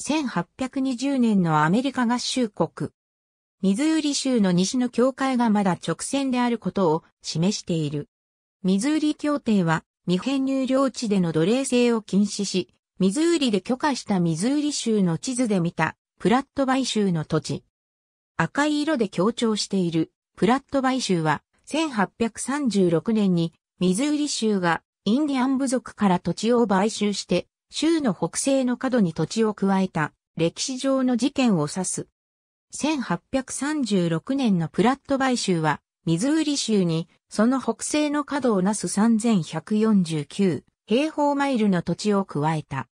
1820年のアメリカ合衆国。ミズーリ州の西の境界がまだ直線であることを示している。ミズーリ協定は未編入領地での奴隷制を禁止し、ミズーリで許可したミズーリ州の地図で見たプラットバイ州の土地。赤い色で強調しているプラットバイ州は1836年にミズーリ州がインディアン部族から土地を買収して州の北西の角に土地を加えた歴史上の事件を指す。1836年のプラット買収は、ミズーリ州にその北西の角をなす3149平方マイルの土地を加えた。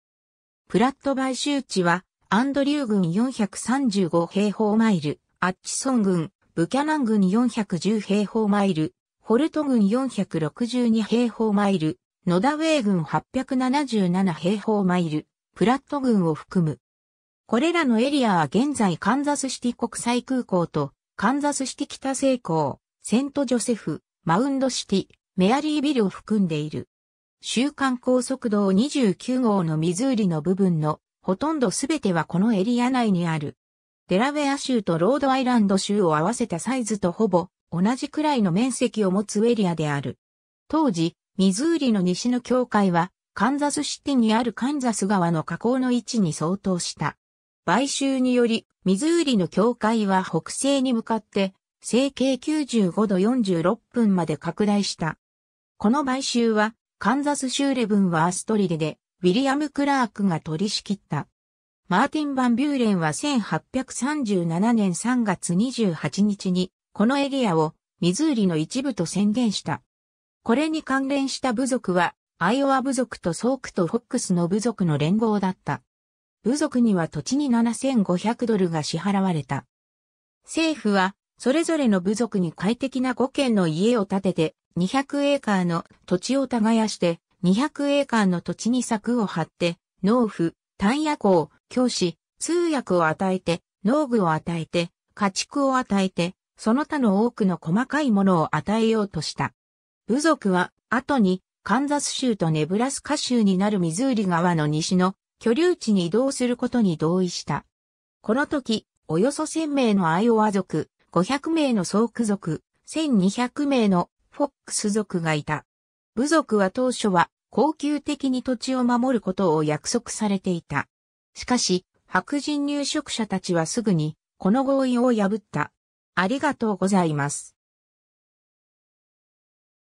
プラット買収地は、アンドリュー郡435平方マイル、アッチソン郡、ブキャナン郡410平方マイル、ホルト郡462平方マイル、ノダウェー軍877平方マイル、プラット軍を含む。これらのエリアは現在カンザスシティ国際空港と、カンザスシティ北西港、セントジョセフ、マウンドシティ、メアリービルを含んでいる。週間高速道29号のミズーリの部分のほとんどすべてはこのエリア内にある。デラウェア州とロードアイランド州を合わせたサイズとほぼ同じくらいの面積を持つエリアである。当時、ミズーリの西の境界は、カンザスシティにあるカンザス川の河口の位置に相当した。買収により、ミズーリの境界は北西に向かって、整形95度46分まで拡大した。この買収は、カンザス州レブンはアストリデで、ウィリアム・クラークが取り仕切った。マーティン・バン・ビューレンは1837年3月28日に、このエリアをミズーリの一部と宣言した。これに関連した部族は、アイオワ部族とソークとフォックスの部族の連合だった。部族には土地に7500ドルが支払われた。政府は、それぞれの部族に快適な5軒の家を建てて、200エーカーの土地を耕して、200エーカーの土地に柵を張って、農夫、単野校教師、通訳を与えて、農具を与えて、家畜を与えて、その他の多くの細かいものを与えようとした。部族は、後に、カンザス州とネブラスカ州になるミズーリ川の西の居留地に移動することに同意した。この時、およそ1000名のアイオワ族、500名のソーク族、1200名のフォックス族がいた。部族は当初は、恒久的に土地を守ることを約束されていた。しかし、白人入植者たちはすぐに、この合意を破った。ありがとうございます。